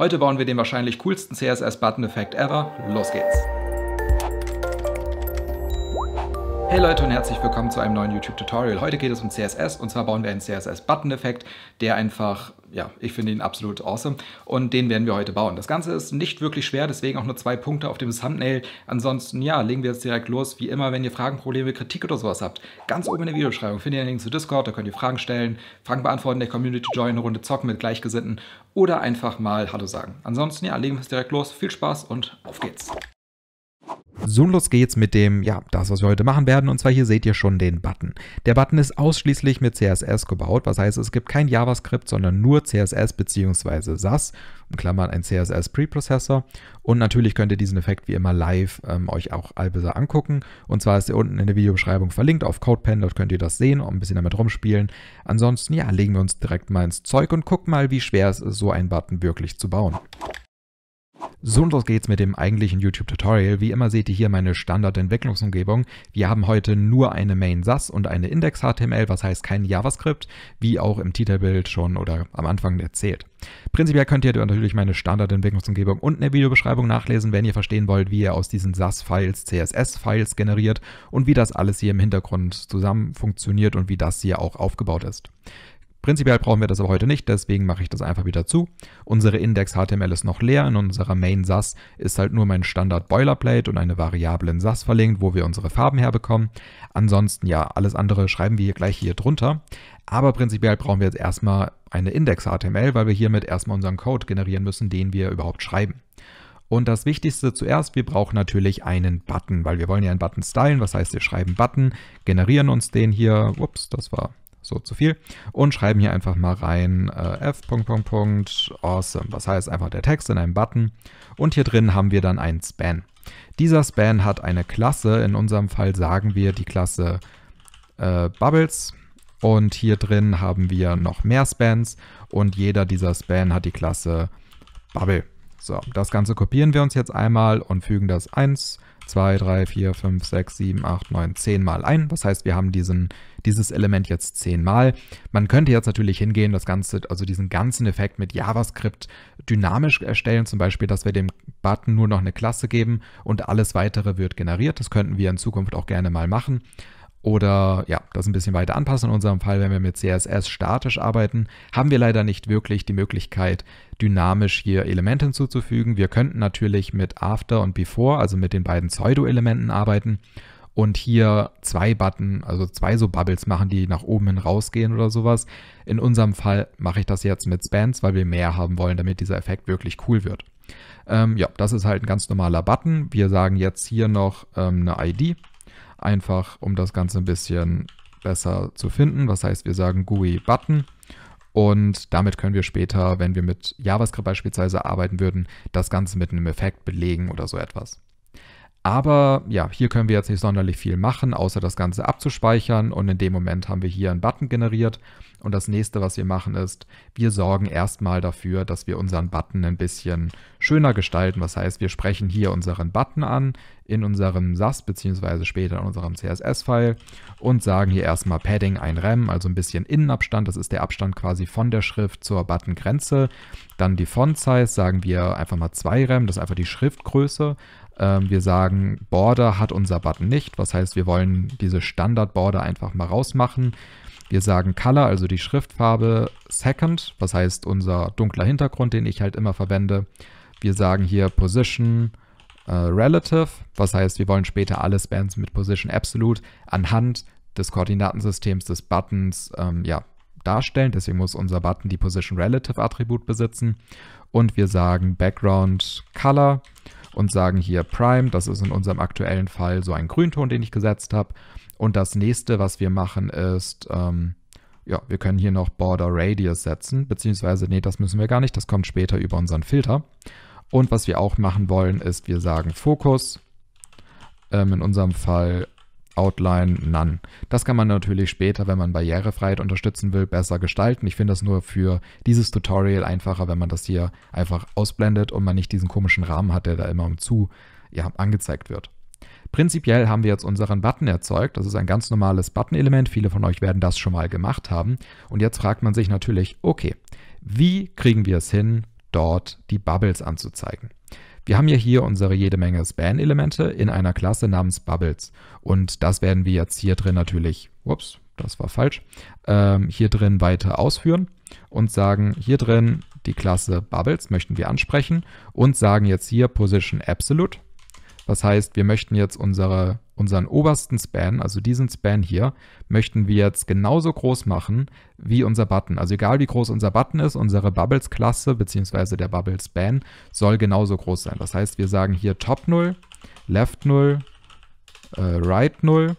Heute bauen wir den wahrscheinlich coolsten CSS-Button-Effekt ever. Los geht's! Hey Leute und herzlich willkommen zu einem neuen YouTube-Tutorial. Heute geht es um CSS und zwar bauen wir einen CSS-Button-Effekt, der einfach, ja, ich finde ihn absolut awesome und den werden wir heute bauen. Das Ganze ist nicht wirklich schwer, deswegen auch nur zwei Punkte auf dem Thumbnail. Ansonsten, ja, legen wir jetzt direkt los. Wie immer, wenn ihr Fragen, Probleme, Kritik oder sowas habt, ganz oben in der Videobeschreibung findet ihr einen Link zu Discord, da könnt ihr Fragen stellen, Fragen beantworten, der Community join, eine Runde zocken mit Gleichgesinnten oder einfach mal Hallo sagen. Ansonsten, ja, legen wir es direkt los. Viel Spaß und auf geht's. So, los geht's mit dem, ja, das, was wir heute machen werden. Und zwar hier seht ihr schon den Button. Der Button ist ausschließlich mit CSS gebaut. Was heißt, es gibt kein JavaScript, sondern nur CSS bzw. SAS. In Klammern ein CSS Preprocessor. Und natürlich könnt ihr diesen Effekt wie immer live ähm, euch auch allbesser angucken. Und zwar ist er unten in der Videobeschreibung verlinkt auf CodePen. Dort könnt ihr das sehen und ein bisschen damit rumspielen. Ansonsten, ja, legen wir uns direkt mal ins Zeug und gucken mal, wie schwer es ist, so einen Button wirklich zu bauen. So und los geht's mit dem eigentlichen YouTube-Tutorial. Wie immer seht ihr hier meine Standard-Entwicklungsumgebung. Wir haben heute nur eine Main SAS und eine Index-HTML, was heißt kein JavaScript, wie auch im Titelbild schon oder am Anfang erzählt. Prinzipiell könnt ihr natürlich meine Standard-Entwicklungsumgebung unten in der Videobeschreibung nachlesen, wenn ihr verstehen wollt, wie ihr aus diesen SAS-Files CSS-Files generiert und wie das alles hier im Hintergrund zusammen funktioniert und wie das hier auch aufgebaut ist. Prinzipiell brauchen wir das aber heute nicht, deswegen mache ich das einfach wieder zu. Unsere Index.html ist noch leer, in unserer Main SAS ist halt nur mein Standard Boilerplate und eine Variable in SAS verlinkt, wo wir unsere Farben herbekommen. Ansonsten ja, alles andere schreiben wir gleich hier drunter. Aber prinzipiell brauchen wir jetzt erstmal eine Index.html, weil wir hiermit erstmal unseren Code generieren müssen, den wir überhaupt schreiben. Und das Wichtigste zuerst, wir brauchen natürlich einen Button, weil wir wollen ja einen Button stylen. Was heißt, wir schreiben Button, generieren uns den hier. Ups, das war so zu viel, und schreiben hier einfach mal rein äh, f. awesome. Was heißt einfach der Text in einem Button. Und hier drin haben wir dann einen Span. Dieser Span hat eine Klasse, in unserem Fall sagen wir die Klasse äh, Bubbles. Und hier drin haben wir noch mehr Spans und jeder dieser Span hat die Klasse Bubble. So, das Ganze kopieren wir uns jetzt einmal und fügen das 1 2, 3, 4, 5, 6, 7, 8, 9, 10 Mal ein. Das heißt, wir haben diesen, dieses Element jetzt 10 Mal. Man könnte jetzt natürlich hingehen, das Ganze, also diesen ganzen Effekt mit JavaScript dynamisch erstellen, zum Beispiel, dass wir dem Button nur noch eine Klasse geben und alles weitere wird generiert. Das könnten wir in Zukunft auch gerne mal machen oder ja, das ein bisschen weiter anpassen. In unserem Fall, wenn wir mit CSS statisch arbeiten, haben wir leider nicht wirklich die Möglichkeit, dynamisch hier Elemente hinzuzufügen. Wir könnten natürlich mit After und Before, also mit den beiden Pseudo-Elementen arbeiten und hier zwei Button, also zwei so Bubbles machen, die nach oben hin rausgehen oder sowas. In unserem Fall mache ich das jetzt mit Spans, weil wir mehr haben wollen, damit dieser Effekt wirklich cool wird. Ähm, ja, das ist halt ein ganz normaler Button. Wir sagen jetzt hier noch ähm, eine ID einfach um das Ganze ein bisschen besser zu finden. Was heißt, wir sagen GUI Button und damit können wir später, wenn wir mit JavaScript beispielsweise arbeiten würden, das Ganze mit einem Effekt belegen oder so etwas. Aber ja, hier können wir jetzt nicht sonderlich viel machen, außer das Ganze abzuspeichern. Und in dem Moment haben wir hier einen Button generiert. Und das nächste, was wir machen, ist, wir sorgen erstmal dafür, dass wir unseren Button ein bisschen schöner gestalten. Das heißt, wir sprechen hier unseren Button an in unserem SAS bzw. später in unserem CSS-File und sagen hier erstmal Padding ein Rem, also ein bisschen Innenabstand. Das ist der Abstand quasi von der Schrift zur Buttongrenze. Dann die Font-Size sagen wir einfach mal 2 Rem, das ist einfach die Schriftgröße. Ähm, wir sagen, Border hat unser Button nicht. Was heißt, wir wollen diese Standard-Border einfach mal rausmachen. Wir sagen Color, also die Schriftfarbe, Second, was heißt unser dunkler Hintergrund, den ich halt immer verwende. Wir sagen hier Position äh, Relative, was heißt, wir wollen später alle Spans mit Position Absolute anhand des Koordinatensystems des Buttons ähm, ja, darstellen. Deswegen muss unser Button die Position Relative Attribut besitzen. Und wir sagen Background Color und sagen hier Prime, das ist in unserem aktuellen Fall so ein Grünton, den ich gesetzt habe. Und das nächste, was wir machen, ist, ähm, ja, wir können hier noch Border Radius setzen, beziehungsweise, nee, das müssen wir gar nicht, das kommt später über unseren Filter. Und was wir auch machen wollen, ist, wir sagen Fokus, ähm, in unserem Fall Outline, None. Das kann man natürlich später, wenn man Barrierefreiheit unterstützen will, besser gestalten. Ich finde das nur für dieses Tutorial einfacher, wenn man das hier einfach ausblendet und man nicht diesen komischen Rahmen hat, der da immer um zu ja, angezeigt wird. Prinzipiell haben wir jetzt unseren Button erzeugt. Das ist ein ganz normales Button-Element. Viele von euch werden das schon mal gemacht haben. Und jetzt fragt man sich natürlich, okay, wie kriegen wir es hin, dort die Bubbles anzuzeigen? Wir haben ja hier unsere jede Menge Span-Elemente in einer Klasse namens Bubbles. Und das werden wir jetzt hier drin natürlich, ups, das war falsch, ähm, hier drin weiter ausführen und sagen, hier drin die Klasse Bubbles möchten wir ansprechen und sagen jetzt hier Position Absolute was heißt, wir möchten jetzt unsere, unseren obersten Span, also diesen Span hier, möchten wir jetzt genauso groß machen wie unser Button. Also egal wie groß unser Button ist, unsere Bubbles-Klasse bzw. der bubbles span soll genauso groß sein. Das heißt, wir sagen hier Top 0, Left 0, äh, Right 0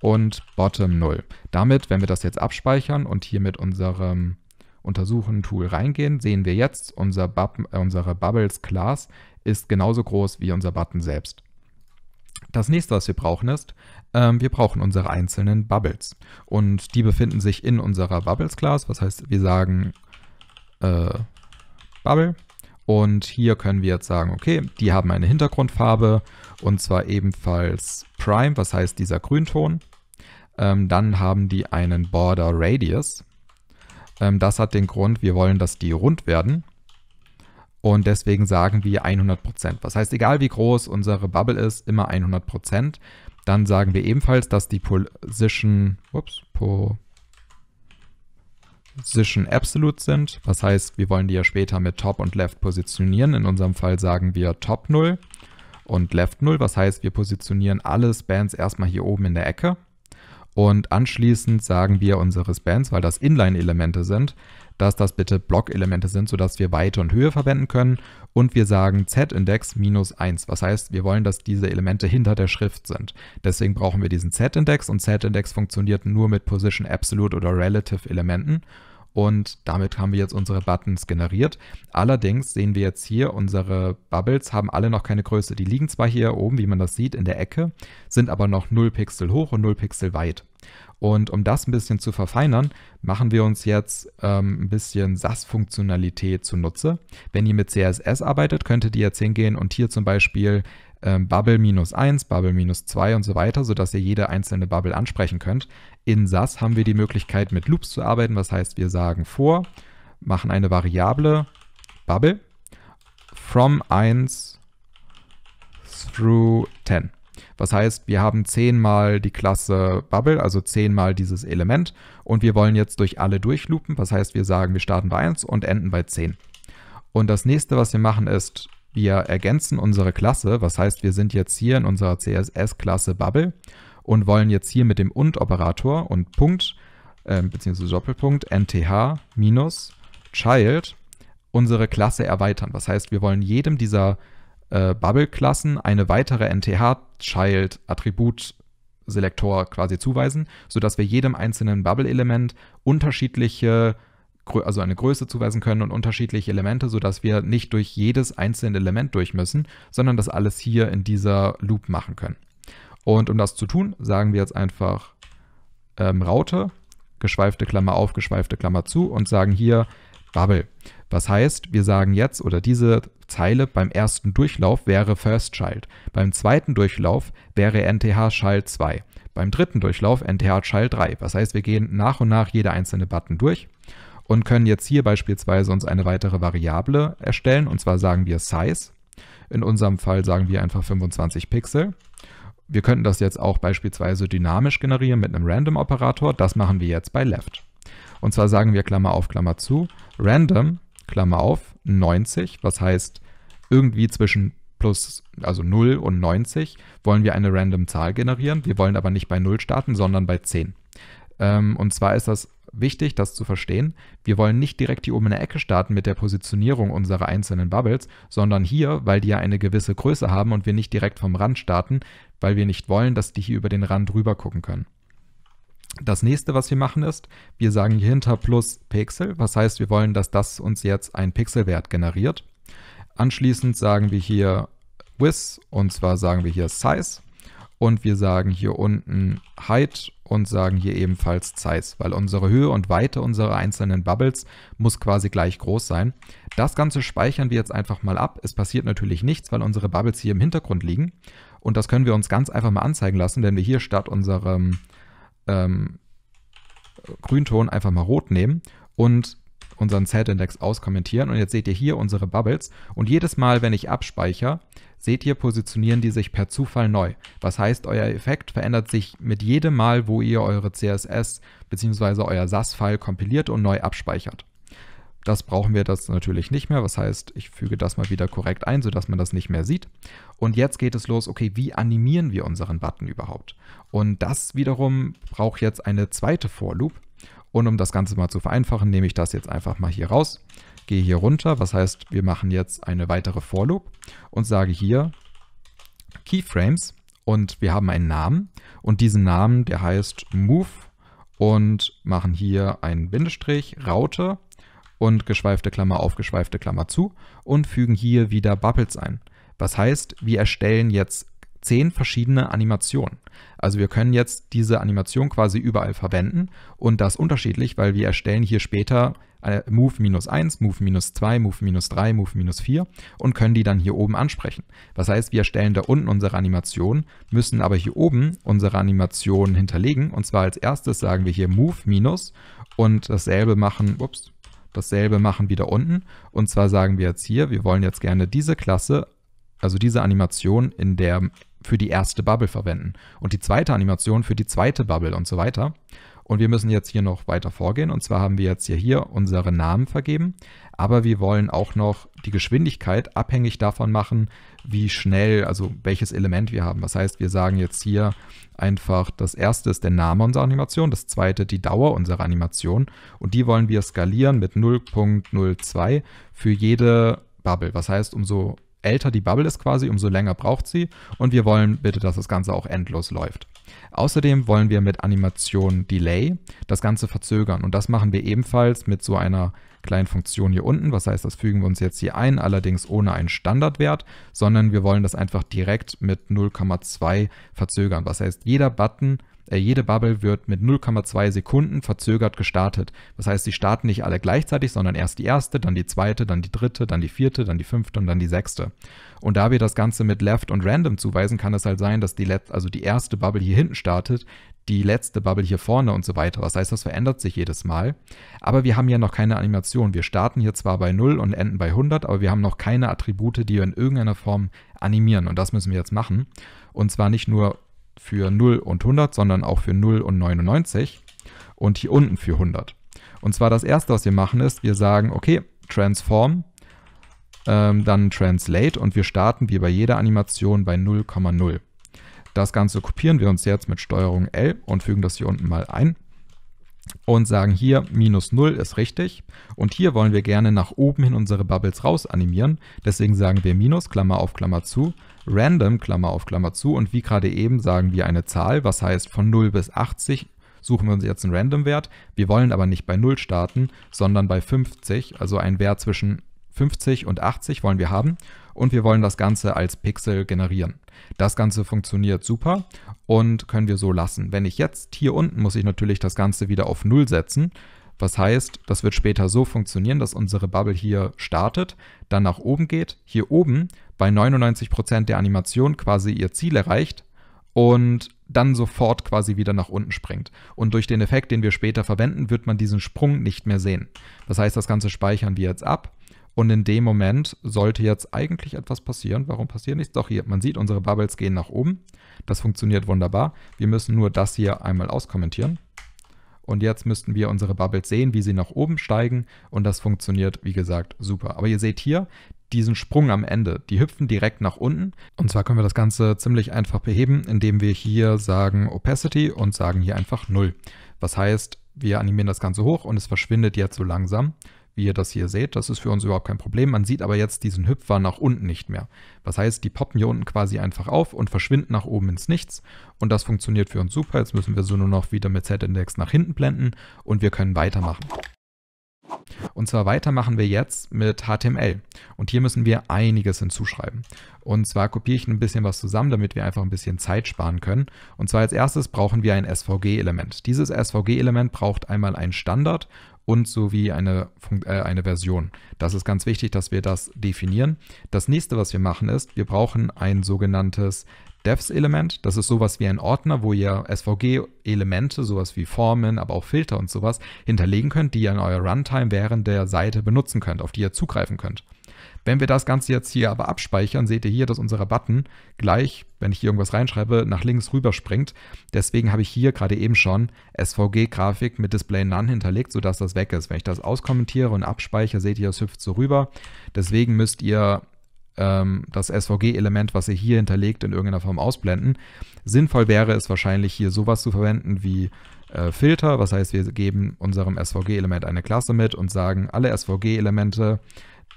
und Bottom 0. Damit, wenn wir das jetzt abspeichern und hier mit unserem Untersuchen-Tool reingehen, sehen wir jetzt, unser Bub äh, unsere Bubbles-Class ist genauso groß wie unser Button selbst. Das nächste, was wir brauchen, ist, ähm, wir brauchen unsere einzelnen Bubbles. Und die befinden sich in unserer Bubbles Class. Was heißt, wir sagen äh, Bubble. Und hier können wir jetzt sagen, okay, die haben eine Hintergrundfarbe und zwar ebenfalls Prime, was heißt dieser Grünton. Ähm, dann haben die einen Border Radius. Ähm, das hat den Grund, wir wollen, dass die rund werden und deswegen sagen wir 100 Was heißt, egal wie groß unsere Bubble ist, immer 100 Dann sagen wir ebenfalls, dass die Position, ups, Position Absolute sind. Was heißt, wir wollen die ja später mit Top und Left positionieren. In unserem Fall sagen wir Top 0 und Left 0. Was heißt, wir positionieren alle Spans erstmal hier oben in der Ecke. Und anschließend sagen wir unsere Spans, weil das Inline-Elemente sind, dass das bitte Blockelemente sind, sodass wir Weite und Höhe verwenden können. Und wir sagen z-Index minus 1. Was heißt, wir wollen, dass diese Elemente hinter der Schrift sind. Deswegen brauchen wir diesen z-Index und z-Index funktioniert nur mit Position Absolute oder Relative Elementen. Und damit haben wir jetzt unsere Buttons generiert. Allerdings sehen wir jetzt hier, unsere Bubbles haben alle noch keine Größe. Die liegen zwar hier oben, wie man das sieht, in der Ecke, sind aber noch 0 Pixel hoch und 0 Pixel weit. Und um das ein bisschen zu verfeinern, machen wir uns jetzt ähm, ein bisschen SAS-Funktionalität zunutze. Wenn ihr mit CSS arbeitet, könntet ihr jetzt hingehen und hier zum Beispiel ähm, Bubble minus 1, Bubble minus 2 und so weiter, sodass ihr jede einzelne Bubble ansprechen könnt. In SAS haben wir die Möglichkeit, mit Loops zu arbeiten. Was heißt, wir sagen vor, machen eine Variable Bubble from 1 through 10. Das heißt, wir haben zehnmal die Klasse Bubble, also zehnmal dieses Element und wir wollen jetzt durch alle durchloopen. Was heißt, wir sagen, wir starten bei 1 und enden bei 10. Und das nächste, was wir machen, ist, wir ergänzen unsere Klasse. Was heißt, wir sind jetzt hier in unserer CSS-Klasse Bubble und wollen jetzt hier mit dem und-Operator und Punkt ähm, beziehungsweise Doppelpunkt nth minus child unsere Klasse erweitern. Das heißt, wir wollen jedem dieser äh, Bubble-Klassen eine weitere NTH-Child-Attribut-Selektor quasi zuweisen, sodass wir jedem einzelnen Bubble-Element unterschiedliche also eine Größe zuweisen können und unterschiedliche Elemente, sodass wir nicht durch jedes einzelne Element durch müssen, sondern das alles hier in dieser Loop machen können. Und um das zu tun, sagen wir jetzt einfach ähm, Raute, geschweifte Klammer auf, geschweifte Klammer zu und sagen hier Bubble. Was heißt, wir sagen jetzt oder diese Zeile beim ersten Durchlauf wäre First Child, beim zweiten Durchlauf wäre NTH Child 2, beim dritten Durchlauf NTH Child 3. Was heißt, wir gehen nach und nach jede einzelne Button durch und können jetzt hier beispielsweise uns eine weitere Variable erstellen und zwar sagen wir Size. In unserem Fall sagen wir einfach 25 Pixel. Wir könnten das jetzt auch beispielsweise dynamisch generieren mit einem Random-Operator. Das machen wir jetzt bei Left. Und zwar sagen wir Klammer auf Klammer zu, Random Klammer auf, 90, was heißt irgendwie zwischen plus, also 0 und 90 wollen wir eine random Zahl generieren. Wir wollen aber nicht bei 0 starten, sondern bei 10. Ähm, und zwar ist das wichtig, das zu verstehen. Wir wollen nicht direkt hier oben in der Ecke starten mit der Positionierung unserer einzelnen Bubbles, sondern hier, weil die ja eine gewisse Größe haben und wir nicht direkt vom Rand starten, weil wir nicht wollen, dass die hier über den Rand rüber gucken können. Das nächste, was wir machen, ist, wir sagen hier hinter plus Pixel, was heißt, wir wollen, dass das uns jetzt einen Pixelwert generiert. Anschließend sagen wir hier Width und zwar sagen wir hier Size und wir sagen hier unten Height und sagen hier ebenfalls Size, weil unsere Höhe und Weite unserer einzelnen Bubbles muss quasi gleich groß sein. Das Ganze speichern wir jetzt einfach mal ab. Es passiert natürlich nichts, weil unsere Bubbles hier im Hintergrund liegen und das können wir uns ganz einfach mal anzeigen lassen, wenn wir hier statt unserem ähm, Grünton einfach mal rot nehmen und unseren Z-Index auskommentieren. Und jetzt seht ihr hier unsere Bubbles. Und jedes Mal, wenn ich abspeichere, seht ihr, positionieren die sich per Zufall neu. Was heißt, euer Effekt verändert sich mit jedem Mal, wo ihr eure CSS bzw. euer SAS-File kompiliert und neu abspeichert. Das brauchen wir das natürlich nicht mehr. Was heißt, ich füge das mal wieder korrekt ein, sodass man das nicht mehr sieht. Und jetzt geht es los, okay, wie animieren wir unseren Button überhaupt? Und das wiederum braucht jetzt eine zweite Vorloop. Und um das Ganze mal zu vereinfachen, nehme ich das jetzt einfach mal hier raus, gehe hier runter. Was heißt, wir machen jetzt eine weitere Vorloop und sage hier Keyframes und wir haben einen Namen. Und diesen Namen, der heißt Move und machen hier einen Bindestrich, Raute und geschweifte Klammer auf, geschweifte Klammer zu und fügen hier wieder Bubbles ein. Was heißt, wir erstellen jetzt zehn verschiedene Animationen. Also wir können jetzt diese Animation quasi überall verwenden und das unterschiedlich, weil wir erstellen hier später Move-1, Move-2, Move-3, Move-4 und können die dann hier oben ansprechen. Das heißt, wir erstellen da unten unsere Animation, müssen aber hier oben unsere Animation hinterlegen und zwar als erstes sagen wir hier Move- und dasselbe machen, ups, Dasselbe machen wieder unten. Und zwar sagen wir jetzt hier, wir wollen jetzt gerne diese Klasse, also diese Animation in der, für die erste Bubble verwenden und die zweite Animation für die zweite Bubble und so weiter. Und wir müssen jetzt hier noch weiter vorgehen. Und zwar haben wir jetzt hier, hier unsere Namen vergeben. Aber wir wollen auch noch die Geschwindigkeit abhängig davon machen, wie schnell, also welches Element wir haben. Das heißt, wir sagen jetzt hier einfach, das erste ist der Name unserer Animation, das zweite die Dauer unserer Animation. Und die wollen wir skalieren mit 0.02 für jede Bubble. Was heißt, umso älter die Bubble ist quasi, umso länger braucht sie und wir wollen bitte, dass das Ganze auch endlos läuft. Außerdem wollen wir mit Animation Delay das Ganze verzögern und das machen wir ebenfalls mit so einer kleinen Funktion hier unten. Was heißt, das fügen wir uns jetzt hier ein, allerdings ohne einen Standardwert, sondern wir wollen das einfach direkt mit 0,2 verzögern. Was heißt, jeder Button äh, jede Bubble wird mit 0,2 Sekunden verzögert gestartet. Das heißt, sie starten nicht alle gleichzeitig, sondern erst die erste, dann die zweite, dann die dritte, dann die vierte, dann die fünfte und dann die sechste. Und da wir das Ganze mit Left und Random zuweisen, kann es halt sein, dass die, Let also die erste Bubble hier hinten startet, die letzte Bubble hier vorne und so weiter. Das heißt, das verändert sich jedes Mal. Aber wir haben ja noch keine Animation. Wir starten hier zwar bei 0 und enden bei 100, aber wir haben noch keine Attribute, die wir in irgendeiner Form animieren. Und das müssen wir jetzt machen. Und zwar nicht nur für 0 und 100, sondern auch für 0 und 99 und hier unten für 100. Und zwar das erste, was wir machen, ist, wir sagen, okay, transform, ähm, dann translate und wir starten wie bei jeder Animation bei 0,0. Das Ganze kopieren wir uns jetzt mit STRG L und fügen das hier unten mal ein und sagen hier minus 0 ist richtig und hier wollen wir gerne nach oben hin unsere Bubbles raus animieren. Deswegen sagen wir minus, Klammer auf, Klammer zu, random, Klammer auf, Klammer zu und wie gerade eben sagen wir eine Zahl, was heißt von 0 bis 80 suchen wir uns jetzt einen random Wert. Wir wollen aber nicht bei 0 starten, sondern bei 50, also einen Wert zwischen 50 und 80 wollen wir haben und wir wollen das Ganze als Pixel generieren. Das Ganze funktioniert super und können wir so lassen. Wenn ich jetzt hier unten muss ich natürlich das Ganze wieder auf 0 setzen, was heißt, das wird später so funktionieren, dass unsere Bubble hier startet, dann nach oben geht, hier oben bei 99% der Animation quasi ihr Ziel erreicht und dann sofort quasi wieder nach unten springt. Und durch den Effekt, den wir später verwenden, wird man diesen Sprung nicht mehr sehen. Das heißt, das Ganze speichern wir jetzt ab und in dem Moment sollte jetzt eigentlich etwas passieren. Warum passiert nichts? Doch hier, man sieht, unsere Bubbles gehen nach oben. Das funktioniert wunderbar. Wir müssen nur das hier einmal auskommentieren. Und jetzt müssten wir unsere Bubbles sehen, wie sie nach oben steigen. Und das funktioniert, wie gesagt, super. Aber ihr seht hier diesen Sprung am Ende. Die hüpfen direkt nach unten. Und zwar können wir das Ganze ziemlich einfach beheben, indem wir hier sagen Opacity und sagen hier einfach 0. Was heißt, wir animieren das Ganze hoch und es verschwindet jetzt so langsam wie ihr das hier seht. Das ist für uns überhaupt kein Problem. Man sieht aber jetzt diesen Hüpfer nach unten nicht mehr. Was heißt, die poppen hier unten quasi einfach auf und verschwinden nach oben ins Nichts. Und das funktioniert für uns super. Jetzt müssen wir so nur noch wieder mit Z-Index nach hinten blenden und wir können weitermachen. Und zwar weitermachen wir jetzt mit HTML. Und hier müssen wir einiges hinzuschreiben. Und zwar kopiere ich ein bisschen was zusammen, damit wir einfach ein bisschen Zeit sparen können. Und zwar als erstes brauchen wir ein SVG-Element. Dieses SVG-Element braucht einmal einen Standard und sowie eine, äh, eine Version. Das ist ganz wichtig, dass wir das definieren. Das nächste, was wir machen, ist, wir brauchen ein sogenanntes Devs-Element. Das ist sowas wie ein Ordner, wo ihr SVG-Elemente, sowas wie Formen, aber auch Filter und sowas hinterlegen könnt, die ihr in eurer Runtime während der Seite benutzen könnt, auf die ihr zugreifen könnt. Wenn wir das Ganze jetzt hier aber abspeichern, seht ihr hier, dass unser Button gleich, wenn ich hier irgendwas reinschreibe, nach links rüberspringt. Deswegen habe ich hier gerade eben schon SVG-Grafik mit Display None hinterlegt, sodass das weg ist. Wenn ich das auskommentiere und abspeichere, seht ihr, es hüpft so rüber. Deswegen müsst ihr ähm, das SVG-Element, was ihr hier hinterlegt, in irgendeiner Form ausblenden. Sinnvoll wäre es wahrscheinlich hier sowas zu verwenden wie äh, Filter, was heißt, wir geben unserem SVG-Element eine Klasse mit und sagen, alle SVG-Elemente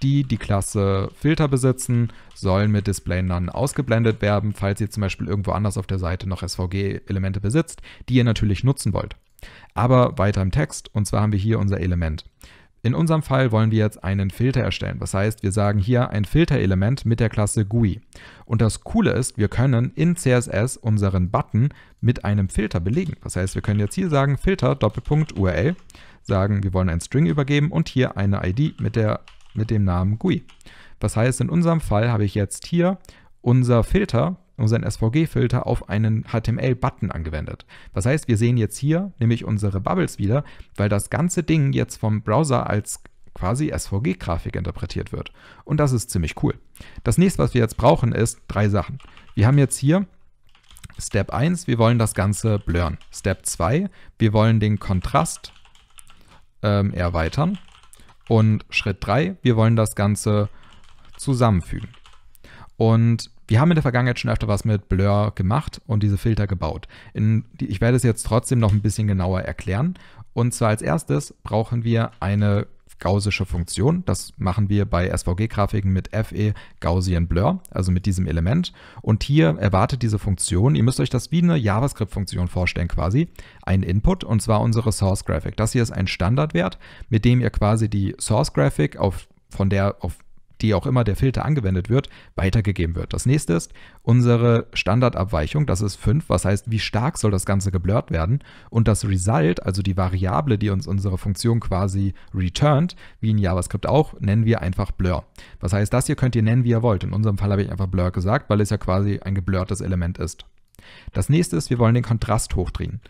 die die Klasse Filter besitzen, sollen mit Display None ausgeblendet werden, falls ihr zum Beispiel irgendwo anders auf der Seite noch SVG-Elemente besitzt, die ihr natürlich nutzen wollt. Aber weiter im Text, und zwar haben wir hier unser Element. In unserem Fall wollen wir jetzt einen Filter erstellen. Das heißt, wir sagen hier ein Filterelement mit der Klasse GUI. Und das Coole ist, wir können in CSS unseren Button mit einem Filter belegen. Das heißt, wir können jetzt hier sagen Filter Doppelpunkt URL, sagen, wir wollen ein String übergeben und hier eine ID mit der mit dem Namen GUI. Das heißt, in unserem Fall habe ich jetzt hier unser Filter, unseren SVG-Filter auf einen HTML-Button angewendet. Das heißt, wir sehen jetzt hier nämlich unsere Bubbles wieder, weil das ganze Ding jetzt vom Browser als quasi SVG-Grafik interpretiert wird. Und das ist ziemlich cool. Das nächste, was wir jetzt brauchen, ist drei Sachen. Wir haben jetzt hier Step 1, wir wollen das Ganze blurren. Step 2, wir wollen den Kontrast ähm, erweitern. Und Schritt 3, wir wollen das Ganze zusammenfügen. Und wir haben in der Vergangenheit schon öfter was mit Blur gemacht und diese Filter gebaut. In, ich werde es jetzt trotzdem noch ein bisschen genauer erklären. Und zwar als erstes brauchen wir eine gaussische Funktion. Das machen wir bei SVG-Grafiken mit FE Gaussian Blur, also mit diesem Element. Und hier erwartet diese Funktion, ihr müsst euch das wie eine JavaScript-Funktion vorstellen quasi, ein Input und zwar unsere Source Graphic. Das hier ist ein Standardwert, mit dem ihr quasi die Source Graphic auf von der auf die auch immer der Filter angewendet wird, weitergegeben wird. Das nächste ist unsere Standardabweichung, das ist 5, was heißt, wie stark soll das Ganze geblurrt werden und das Result, also die Variable, die uns unsere Funktion quasi returnt, wie in JavaScript auch, nennen wir einfach Blur. Was heißt, das hier könnt ihr nennen, wie ihr wollt. In unserem Fall habe ich einfach Blur gesagt, weil es ja quasi ein geblurrtes Element ist. Das nächste ist, wir wollen den Kontrast hochdrehen.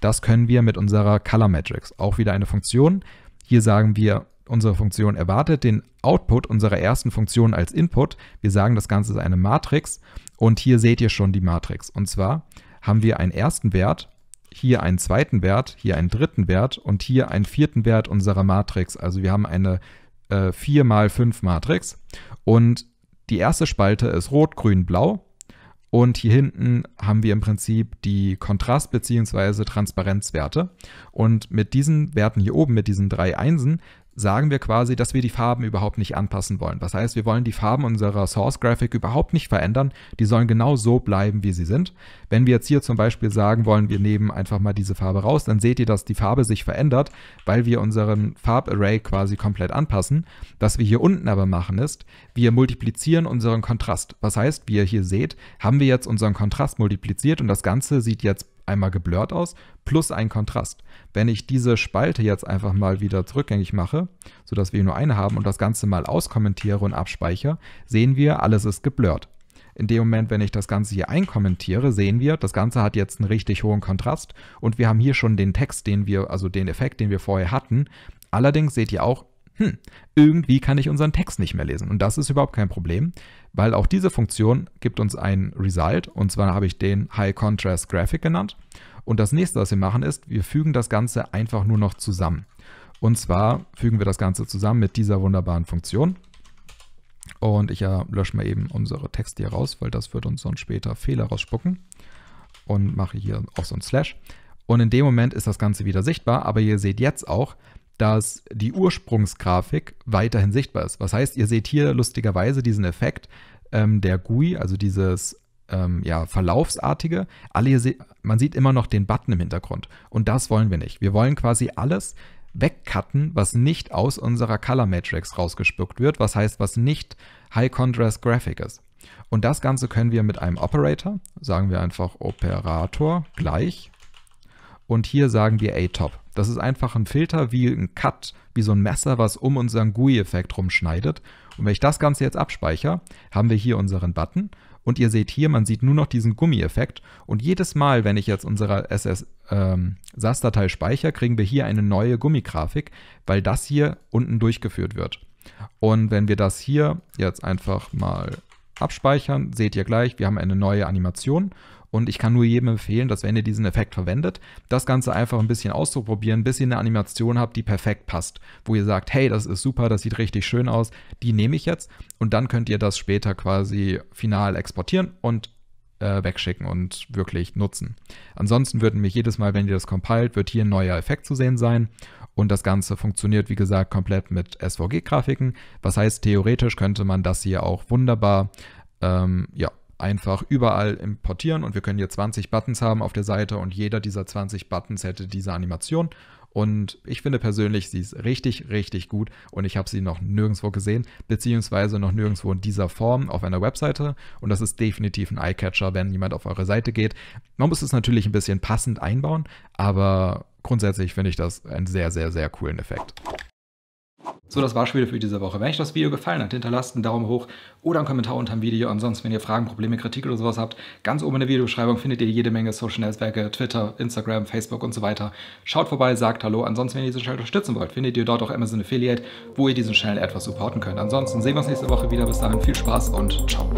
Das können wir mit unserer Color Matrix, auch wieder eine Funktion. Hier sagen wir, unserer Funktion erwartet, den Output unserer ersten Funktion als Input. Wir sagen, das Ganze ist eine Matrix und hier seht ihr schon die Matrix. Und zwar haben wir einen ersten Wert, hier einen zweiten Wert, hier einen dritten Wert und hier einen vierten Wert unserer Matrix. Also wir haben eine äh, 4 mal 5 Matrix und die erste Spalte ist rot, grün, blau und hier hinten haben wir im Prinzip die Kontrast- bzw. Transparenzwerte. Und mit diesen Werten hier oben, mit diesen drei Einsen, sagen wir quasi, dass wir die Farben überhaupt nicht anpassen wollen. Das heißt, wir wollen die Farben unserer Source Graphic überhaupt nicht verändern. Die sollen genau so bleiben, wie sie sind. Wenn wir jetzt hier zum Beispiel sagen wollen, wir nehmen einfach mal diese Farbe raus, dann seht ihr, dass die Farbe sich verändert, weil wir unseren Farbarray quasi komplett anpassen. Was wir hier unten aber machen ist, wir multiplizieren unseren Kontrast. Das heißt, wie ihr hier seht, haben wir jetzt unseren Kontrast multipliziert und das Ganze sieht jetzt einmal geblurrt aus, plus ein Kontrast. Wenn ich diese Spalte jetzt einfach mal wieder zurückgängig mache, sodass wir nur eine haben und das Ganze mal auskommentiere und abspeichere, sehen wir, alles ist geblurrt. In dem Moment, wenn ich das Ganze hier einkommentiere, sehen wir, das Ganze hat jetzt einen richtig hohen Kontrast und wir haben hier schon den Text, den wir, also den Effekt, den wir vorher hatten. Allerdings seht ihr auch, hm, irgendwie kann ich unseren Text nicht mehr lesen. Und das ist überhaupt kein Problem, weil auch diese Funktion gibt uns ein Result. Und zwar habe ich den High Contrast Graphic genannt. Und das nächste, was wir machen, ist, wir fügen das Ganze einfach nur noch zusammen. Und zwar fügen wir das Ganze zusammen mit dieser wunderbaren Funktion. Und ich lösche mal eben unsere Texte hier raus, weil das wird uns sonst später Fehler rausspucken. Und mache hier auch so ein Slash. Und in dem Moment ist das Ganze wieder sichtbar, aber ihr seht jetzt auch, dass die Ursprungsgrafik weiterhin sichtbar ist. Was heißt, ihr seht hier lustigerweise diesen Effekt ähm, der GUI, also dieses ähm, ja, Verlaufsartige. Alle se man sieht immer noch den Button im Hintergrund. Und das wollen wir nicht. Wir wollen quasi alles wegcutten, was nicht aus unserer Color Matrix rausgespuckt wird, was heißt, was nicht High Contrast Graphic ist. Und das Ganze können wir mit einem Operator, sagen wir einfach Operator gleich und hier sagen wir A-Top. Das ist einfach ein Filter wie ein Cut, wie so ein Messer, was um unseren GUI-Effekt rumschneidet. Und wenn ich das Ganze jetzt abspeichere, haben wir hier unseren Button. Und ihr seht hier, man sieht nur noch diesen Gummieffekt. Und jedes Mal, wenn ich jetzt unsere SS, SAS-Datei ähm, speichere, kriegen wir hier eine neue Gummigrafik, weil das hier unten durchgeführt wird. Und wenn wir das hier jetzt einfach mal abspeichern, seht ihr gleich, wir haben eine neue Animation. Und ich kann nur jedem empfehlen, dass wenn ihr diesen Effekt verwendet, das Ganze einfach ein bisschen auszuprobieren, bis ihr eine Animation habt, die perfekt passt, wo ihr sagt, hey, das ist super, das sieht richtig schön aus, die nehme ich jetzt. Und dann könnt ihr das später quasi final exportieren und äh, wegschicken und wirklich nutzen. Ansonsten würden mich jedes Mal, wenn ihr das compilt, wird hier ein neuer Effekt zu sehen sein. Und das Ganze funktioniert, wie gesagt, komplett mit SVG-Grafiken. Was heißt, theoretisch könnte man das hier auch wunderbar ähm, ja, einfach überall importieren und wir können hier 20 Buttons haben auf der Seite und jeder dieser 20 Buttons hätte diese Animation. Und ich finde persönlich, sie ist richtig, richtig gut und ich habe sie noch nirgendwo gesehen, beziehungsweise noch nirgendwo in dieser Form auf einer Webseite. Und das ist definitiv ein Eyecatcher, wenn jemand auf eure Seite geht. Man muss es natürlich ein bisschen passend einbauen, aber grundsätzlich finde ich das einen sehr, sehr, sehr coolen Effekt. So, das war's schon wieder für diese Woche. Wenn euch das Video gefallen hat, hinterlasst einen Daumen hoch oder einen Kommentar unter dem Video. Ansonsten, wenn ihr Fragen, Probleme, Kritik oder sowas habt, ganz oben in der Videobeschreibung findet ihr jede Menge Social-Netzwerke, Twitter, Instagram, Facebook und so weiter. Schaut vorbei, sagt Hallo. Ansonsten, wenn ihr diesen Channel unterstützen wollt, findet ihr dort auch Amazon Affiliate, wo ihr diesen Channel etwas supporten könnt. Ansonsten sehen wir uns nächste Woche wieder. Bis dahin viel Spaß und ciao.